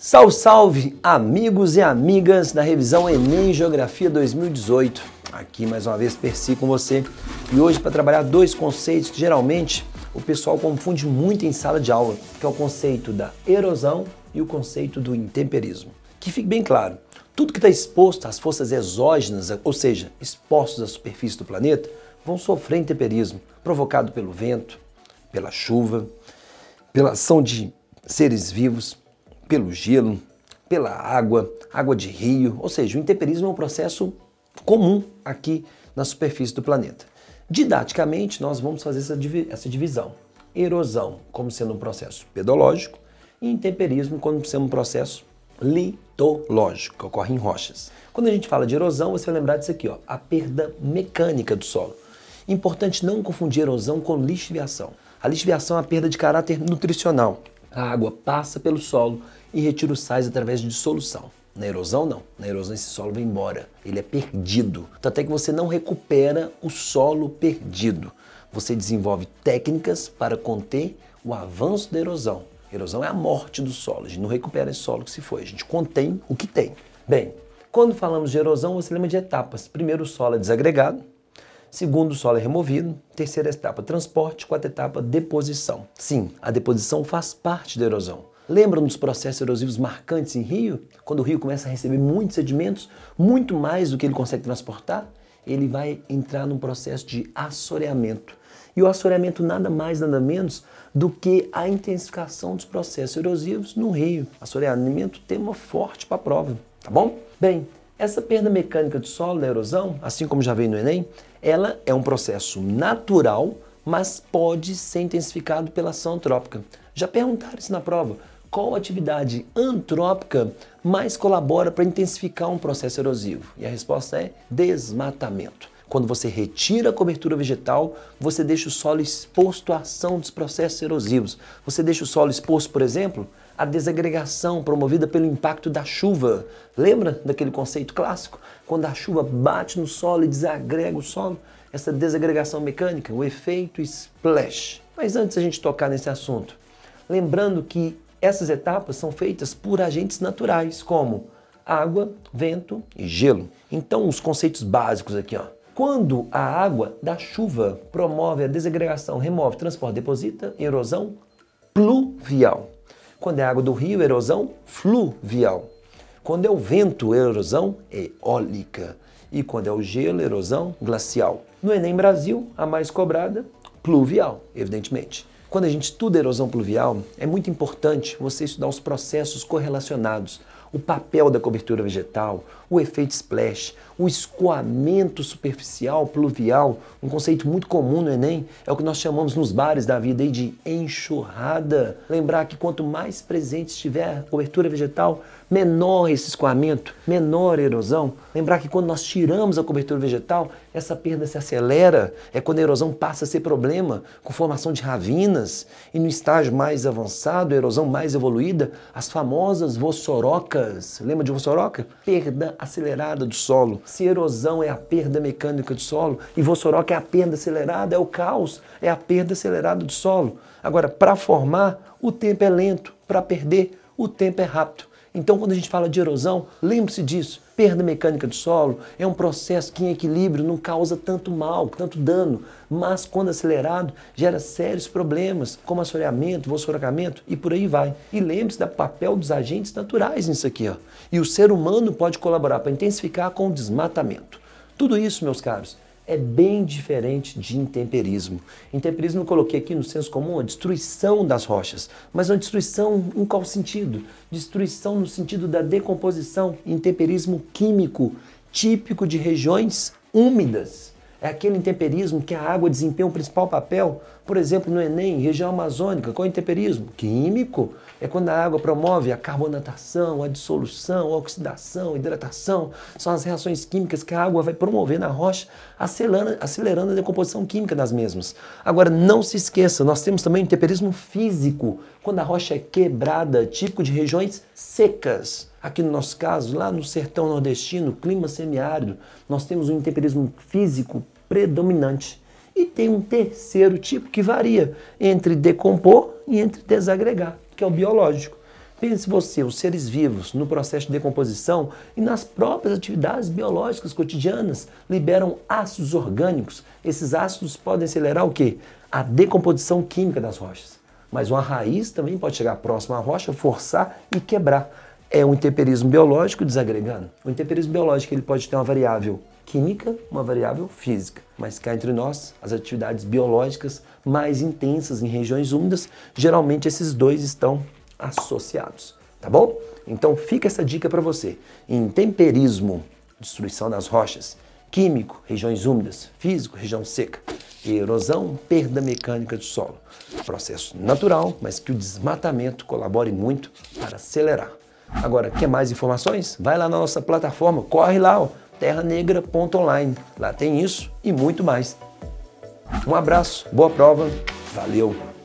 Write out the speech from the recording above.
Salve, salve, amigos e amigas da revisão Enem Geografia 2018. Aqui mais uma vez Percy com você e hoje para trabalhar dois conceitos que geralmente o pessoal confunde muito em sala de aula, que é o conceito da erosão e o conceito do intemperismo. Que fique bem claro, tudo que está exposto às forças exógenas, ou seja, expostos à superfície do planeta, vão sofrer intemperismo, provocado pelo vento, pela chuva, pela ação de seres vivos, pelo gelo, pela água, água de rio, ou seja, o intemperismo é um processo comum aqui na superfície do planeta. Didaticamente, nós vamos fazer essa, divi essa divisão. Erosão, como sendo um processo pedológico, e intemperismo, como sendo um processo litológico, que ocorre em rochas. Quando a gente fala de erosão, você vai lembrar disso aqui, ó, a perda mecânica do solo. Importante não confundir erosão com lixiviação. A lixiviação é a perda de caráter nutricional. A água passa pelo solo, e retira os sais através de dissolução. Na erosão, não. Na erosão, esse solo vai embora. Ele é perdido. Então, até que você não recupera o solo perdido. Você desenvolve técnicas para conter o avanço da erosão. A erosão é a morte do solo. A gente não recupera esse solo que se foi. A gente contém o que tem. Bem, quando falamos de erosão, você lembra de etapas. Primeiro, o solo é desagregado. Segundo, o solo é removido. Terceira etapa, transporte. Quarta etapa, deposição. Sim, a deposição faz parte da erosão Lembram dos processos erosivos marcantes em rio? Quando o rio começa a receber muitos sedimentos, muito mais do que ele consegue transportar, ele vai entrar num processo de assoreamento. E o assoreamento nada mais, nada menos do que a intensificação dos processos erosivos no rio. Assoreamento tema forte para a prova, tá bom? Bem, essa perda mecânica do solo da erosão, assim como já veio no Enem, ela é um processo natural, mas pode ser intensificado pela ação antrópica. Já perguntaram isso na prova qual atividade antrópica mais colabora para intensificar um processo erosivo? E a resposta é desmatamento. Quando você retira a cobertura vegetal, você deixa o solo exposto à ação dos processos erosivos. Você deixa o solo exposto, por exemplo, à desagregação promovida pelo impacto da chuva. Lembra daquele conceito clássico? Quando a chuva bate no solo e desagrega o solo, essa desagregação mecânica, o efeito splash. Mas antes a gente tocar nesse assunto, lembrando que essas etapas são feitas por agentes naturais, como água, vento e gelo. Então, os conceitos básicos aqui, ó. Quando a água da chuva promove a desagregação, remove, transporta, deposita, erosão pluvial. Quando é água do rio, erosão fluvial. Quando é o vento, erosão eólica. E quando é o gelo, erosão glacial. No Enem é Brasil, a mais cobrada, pluvial, evidentemente. Quando a gente estuda erosão pluvial, é muito importante você estudar os processos correlacionados, o papel da cobertura vegetal, o efeito splash, o escoamento superficial pluvial, um conceito muito comum no Enem, é o que nós chamamos nos bares da vida de enxurrada. Lembrar que quanto mais presente estiver a cobertura vegetal, menor esse escoamento, menor a erosão. Lembrar que quando nós tiramos a cobertura vegetal, essa perda se acelera, é quando a erosão passa a ser problema, com formação de ravinas, e no estágio mais avançado, a erosão mais evoluída, as famosas vossorocas. Lembra de vossoroca? Perda acelerada do solo. Se erosão é a perda mecânica do solo, e vossoroca é a perda acelerada, é o caos, é a perda acelerada do solo. Agora, para formar, o tempo é lento, para perder, o tempo é rápido. Então, quando a gente fala de erosão, lembre-se disso. Perda mecânica do solo é um processo que, em equilíbrio, não causa tanto mal, tanto dano, mas, quando acelerado, gera sérios problemas, como assoreamento, vossoracamento e por aí vai. E lembre-se do papel dos agentes naturais nisso aqui. Ó. E o ser humano pode colaborar para intensificar com o desmatamento. Tudo isso, meus caros, é bem diferente de intemperismo. Intemperismo eu coloquei aqui no senso comum a destruição das rochas, mas uma destruição em qual sentido? Destruição no sentido da decomposição, intemperismo químico, típico de regiões úmidas. É aquele intemperismo que a água desempenha o principal papel, por exemplo, no Enem, região amazônica. Qual é o intemperismo? Químico. É quando a água promove a carbonatação, a dissolução, a oxidação, a hidratação. São as reações químicas que a água vai promover na rocha, acelerando, acelerando a decomposição química das mesmas. Agora, não se esqueça, nós temos também o intemperismo físico, quando a rocha é quebrada, típico de regiões secas. Aqui no nosso caso, lá no sertão nordestino, clima semiárido, nós temos um intemperismo físico predominante. E tem um terceiro tipo que varia entre decompor e entre desagregar, que é o biológico. Pense você, os seres vivos, no processo de decomposição e nas próprias atividades biológicas cotidianas, liberam ácidos orgânicos. Esses ácidos podem acelerar o quê? A decomposição química das rochas. Mas uma raiz também pode chegar próxima à rocha, forçar e quebrar é um intemperismo biológico desagregando. O intemperismo biológico ele pode ter uma variável química, uma variável física. Mas cá entre nós, as atividades biológicas mais intensas em regiões úmidas, geralmente esses dois estão associados, tá bom? Então fica essa dica para você. Intemperismo, destruição das rochas. Químico, regiões úmidas. Físico, região seca. Erosão, perda mecânica do solo. Processo natural, mas que o desmatamento colabore muito para acelerar. Agora, quer mais informações? Vai lá na nossa plataforma, corre lá, ó, terranegra.online. Lá tem isso e muito mais. Um abraço, boa prova, valeu!